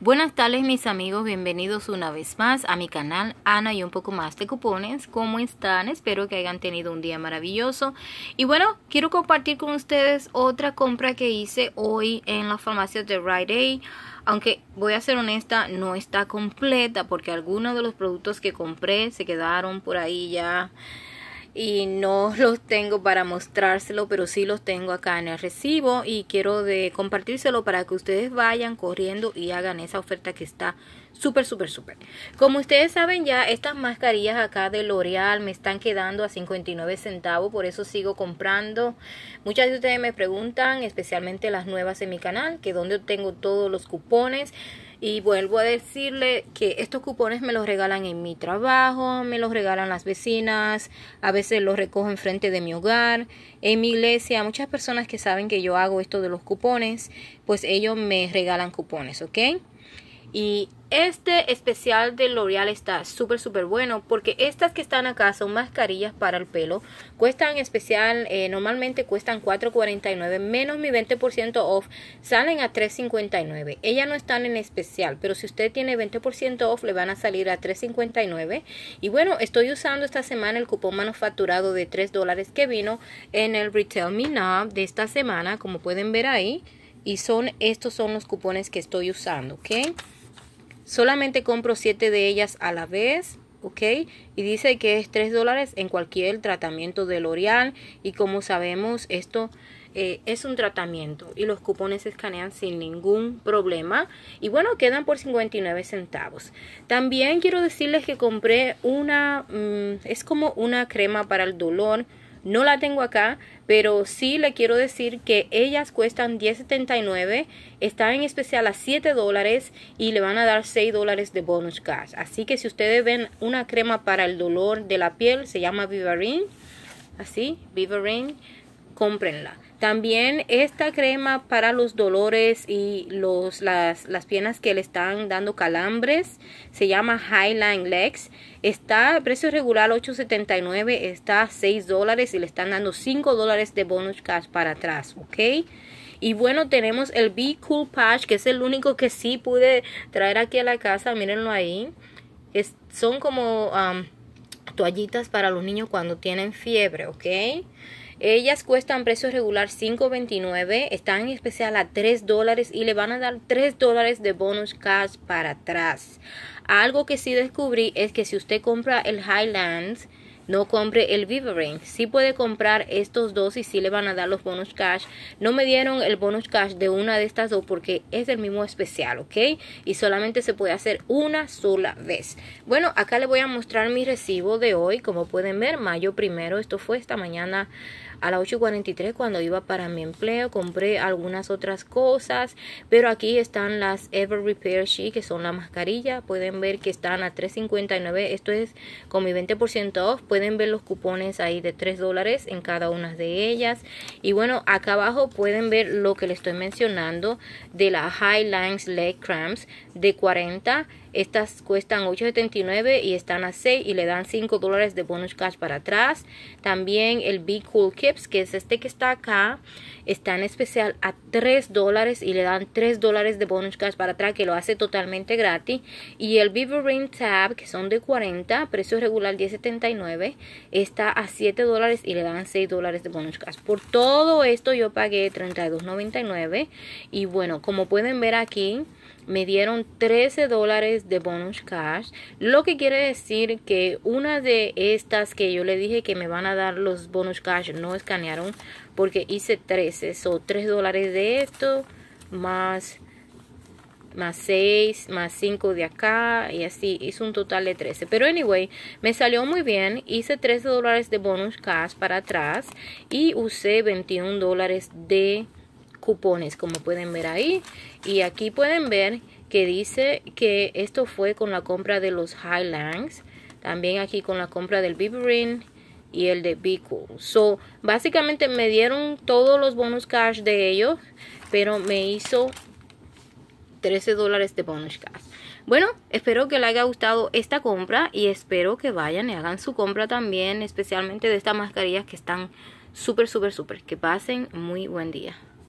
Buenas tardes mis amigos, bienvenidos una vez más a mi canal Ana y un poco más de cupones. ¿Cómo están? Espero que hayan tenido un día maravilloso. Y bueno, quiero compartir con ustedes otra compra que hice hoy en la farmacia de Rite Aid. Aunque voy a ser honesta, no está completa porque algunos de los productos que compré se quedaron por ahí ya y no los tengo para mostrárselo, pero sí los tengo acá en el recibo y quiero de compartírselo para que ustedes vayan corriendo y hagan esa oferta que está súper, súper, súper. Como ustedes saben ya, estas mascarillas acá de L'Oreal me están quedando a 59 centavos, por eso sigo comprando. Muchas de ustedes me preguntan, especialmente las nuevas en mi canal, que donde tengo todos los cupones. Y vuelvo a decirle que estos cupones me los regalan en mi trabajo, me los regalan las vecinas, a veces los recojo enfrente de mi hogar, en mi iglesia. Muchas personas que saben que yo hago esto de los cupones, pues ellos me regalan cupones, ¿ok? Y este especial de L'Oreal está súper, súper bueno porque estas que están acá son mascarillas para el pelo. Cuestan especial, eh, normalmente cuestan $4.49 menos mi 20% off, salen a $3.59. Ellas no están en especial, pero si usted tiene 20% off le van a salir a $3.59. Y bueno, estoy usando esta semana el cupón manufacturado de $3 que vino en el Retail Me Now de esta semana, como pueden ver ahí. Y son estos son los cupones que estoy usando, ¿ok? Solamente compro siete de ellas a la vez. ¿ok? Y dice que es 3 dólares en cualquier tratamiento de L'Oreal. Y como sabemos, esto eh, es un tratamiento y los cupones se escanean sin ningún problema. Y bueno, quedan por 59 centavos. También quiero decirles que compré una, mm, es como una crema para el dolor no la tengo acá, pero sí le quiero decir que ellas cuestan $10.79, están en especial a $7 dólares y le van a dar $6 dólares de bonus cash. Así que si ustedes ven una crema para el dolor de la piel, se llama Vivarin, así, Vivarin cómprenla. También esta crema para los dolores y los, las, las piernas que le están dando calambres se llama Highline Legs. Está a precio regular 8.79, está a 6 dólares y le están dando 5 dólares de bonus cash para atrás, ¿ok? Y bueno, tenemos el Be Cool Patch, que es el único que sí pude traer aquí a la casa, mírenlo ahí. Es, son como um, toallitas para los niños cuando tienen fiebre, ¿ok? Ellas cuestan precio regular 5.29, están en especial a 3 dólares y le van a dar 3 dólares de bonus cash para atrás. Algo que sí descubrí es que si usted compra el Highlands, no compre el Viverin. Si puede comprar estos dos y sí le van a dar los bonus cash. No me dieron el bonus cash de una de estas dos porque es del mismo especial, ¿ok? Y solamente se puede hacer una sola vez. Bueno, acá les voy a mostrar mi recibo de hoy. Como pueden ver, mayo primero. Esto fue esta mañana a las 8.43 cuando iba para mi empleo. Compré algunas otras cosas. Pero aquí están las Ever Repair Sheet. que son la mascarilla. Pueden ver que están a 3.59. Esto es con mi 20% off pueden ver los cupones ahí de 3 dólares en cada una de ellas y bueno acá abajo pueden ver lo que les estoy mencionando de la High Lines Leg Cramps de 40 estas cuestan 8.79 y están a 6 y le dan 5 dólares de bonus cash para atrás. También el Big Cool Kips, que es este que está acá, está en especial a 3 dólares y le dan 3 dólares de bonus cash para atrás, que lo hace totalmente gratis. Y el Beaverine Tab, que son de 40, precio regular 10.79, está a 7 dólares y le dan 6 dólares de bonus cash. Por todo esto yo pagué 32.99 y bueno, como pueden ver aquí, me dieron 13 dólares de bonus cash, lo que quiere decir que una de estas que yo le dije que me van a dar los bonus cash no escanearon porque hice 13, o 3 dólares de esto más más 6, más 5 de acá y así, hizo un total de 13. Pero anyway, me salió muy bien, hice 13 dólares de bonus cash para atrás y usé 21 dólares de cupones como pueden ver ahí y aquí pueden ver que dice que esto fue con la compra de los Highlands, también aquí con la compra del Biberin y el de Bico. So, básicamente me dieron todos los bonus cash de ellos, pero me hizo 13 dólares de bonus cash. Bueno, espero que les haya gustado esta compra y espero que vayan y hagan su compra también, especialmente de estas mascarillas que están súper, súper, súper. Que pasen muy buen día.